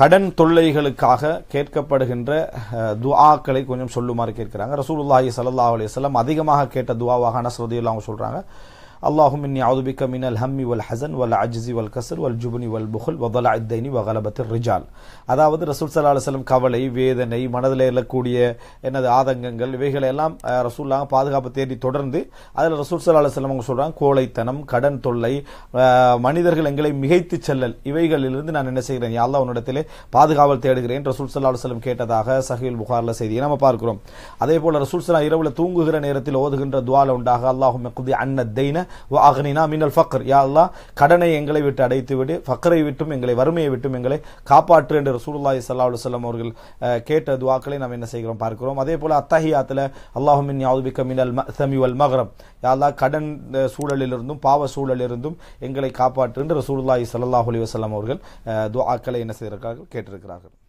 கடன் தொல்லைகளுக்காக கேட்கப்படுகின்ற துவாக்களை கொஞ்சம் சொல்லுமாறு கேட்கிறாங்க அல்லாஹி சல்லா அலிஸ்லாம் அதிகமாக கேட்ட துவாவாக அனஸ்ரதியில் அவங்க சொல்கிறாங்க اللهم இன்னி அவுதுபிக்க بك من வல் والحزن والعجز والكسل والجبن والبخل வல் الدين வல் الرجال ரிஜால் அதாவது ரசூல் சல்லா அலுவலம் கவலை வேதனை மனதில் இருக்கக்கூடிய எனது ஆதங்கங்கள் இவைகளை எல்லாம் ரசூல்லாங்க பாதுகாப்பு தேடி தொடர்ந்து அதில் ரசூல் சல்லா அலுவலம் அவங்க சொல்கிறாங்க கோழைத்தனம் கடன் தொல்லை மனிதர்கள் எங்களை மிகைத்து செல்லல் இவைகளிலிருந்து நான் என்ன செய்கிறேன் யாழ்லா உன்னிடத்திலே பாதுகாவல் தேடுகிறேன் ரசூல் சல்லா அலுவலம் கேட்டதாக சஹீல் புகாரில் செய்தியை நம்ம பார்க்கிறோம் அதே போல் ரசூல் சலா இரவில் தூங்குகிற நேரத்தில் ஓதுகின்ற துவால உண்டாக அல்லாஹு மெக்குதி அன்ன தெய்ன வா மின்னல் ஃபக்ர் யா அல்லா கடனை எங்களை விட்டு அடைத்து விடு ஃபக்கரை விட்டும் எங்களை வறுமையை விட்டும் எங்களை காப்பாற்று என்று ரசூலுல்லாஹி சல்லா அலுவலம் அவர்கள் கேட்ட துவாக்களை நாம் என்ன செய்கிறோம் பார்க்கிறோம் அதே போல் அத்தஹியாத்தில் அல்லாஹுமின் யாதுபிக்க மினல் சமி வல் மகரம் யா அல்லா கடன் சூழலிலிருந்தும் பாவ சூழலிலிருந்தும் எங்களை காப்பாற்று என்று ரசூலுல்லாஹி சல்லாஹ் அலி வசலாம் அவர்கள் துவாக்களை என்ன செய்திருக்கிறார்கள் கேட்டிருக்கிறார்கள்